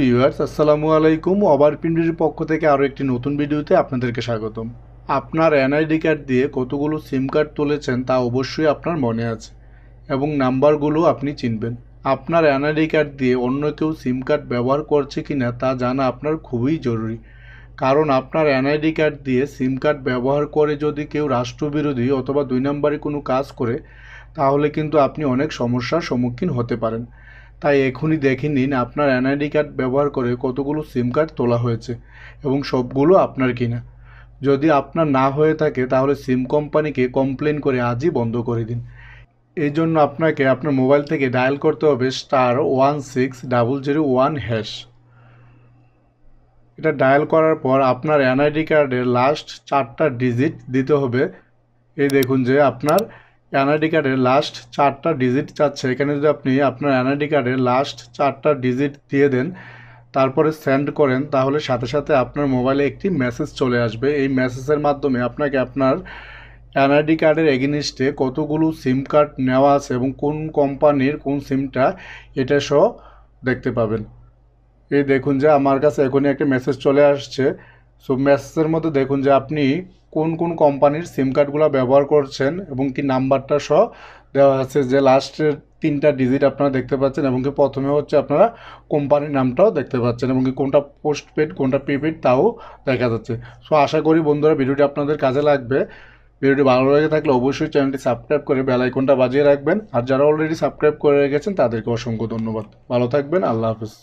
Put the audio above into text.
viewers আসসালামু আলাইকুম over পিন্ডির পক্ষ থেকে আরও একটি নতুন ভিডিওতে আপনাদেরকে স্বাগতম আপনার এনআইডি কার্ড দিয়ে কতগুলো সিম কার্ড তুলেছেন তা অবশ্যই আপনার মনে আছে এবং নাম্বারগুলো আপনি চিনবেন আপনার এনআইডি কার্ড দিয়ে অন্য কেউ সিম কার্ড ব্যবহার করছে কি না তা জানা আপনার খুবই জরুরি কারণ আপনার এনআইডি কার্ড দিয়ে সিম কার্ড ব্যবহার করে যদি কেউ রাষ্ট্রবিরোধী অথবা দুই নম্বরে কোনো কাজ করে তাহলে কিন্তু আপনি অনেক সমস্যার সম্মুখীন হতে পারেন তাই এখনই দেখে নিন আপনার এনআইডি কার্ড ব্যবহার করে কতগুলো সিম কার্ড তোলা হয়েছে এবং সবগুলো আপনার কিনা যদি আপনার না হয়ে থাকে তাহলে সিম কোম্পানিকে কমপ্লেন করে আজই বন্ধ করে দিন এই জন্য আপনাকে আপনার মোবাইল থেকে ডায়াল করতে হবে star one six double zero one hash এটা ডায়াল করার পর আপনার এনআইডি কার্ডের লাস্ট চারটা ডিজিট দিতে হবে এই দেখুন যে আপনার এনআইডি কার্ডের লাস্ট চারটা ডিজিট চাচ্ছে এখানে যদি আপনি আপনার এনআইডি কার্ডের লাস্ট চারটা ডিজিট দিয়ে দেন তারপরে সেন্ড করেন তাহলে সাথে সাথে আপনার মোবাইলে একটি মেসেজ চলে আসবে এই মেসেজের মাধ্যমে আপনাকে আপনার এনআইডি কার্ডের এগেনিস্টে কতগুলো সিম কার্ড নেওয়া আছে এবং কোন কোম্পানির কোন সিমটা এটা সহ দেখতে পাবেন এই দেখুন যে আমার কাছে এখনই একটা মেসেজ চলে আসছে সো মেসেজের মধ্যে দেখুন যে আপনি কোন কোন কোম্পানির সিম কার্ডগুলো ব্যবহার করছেন এবং কি নাম্বারটা সহ দেওয়া আছে যে লাস্টের তিনটা ডিজিট আপনারা দেখতে পাচ্ছেন এবং কি প্রথমে হচ্ছে আপনারা কোম্পানির নামটাও দেখতে পাচ্ছেন এবং কি কোনটা পোস্টপেড কোনটা প্রিপেড তাও দেখা যাচ্ছে সো আশা করি বন্ধুরা ভিডিওটি আপনাদের কাজে লাগবে ভিডিওটি ভালো লেগে থাকলে অবশ্যই চ্যানেলটি সাবস্ক্রাইব করে বেল আইকনটা বাজিয়ে রাখবেন আর যারা অলরেডি সাবস্ক্রাইব করে রেখেছেন তাদেরকে অসংখ্য ধন্যবাদ ভালো থাকবেন আল্লাহ হাফিজ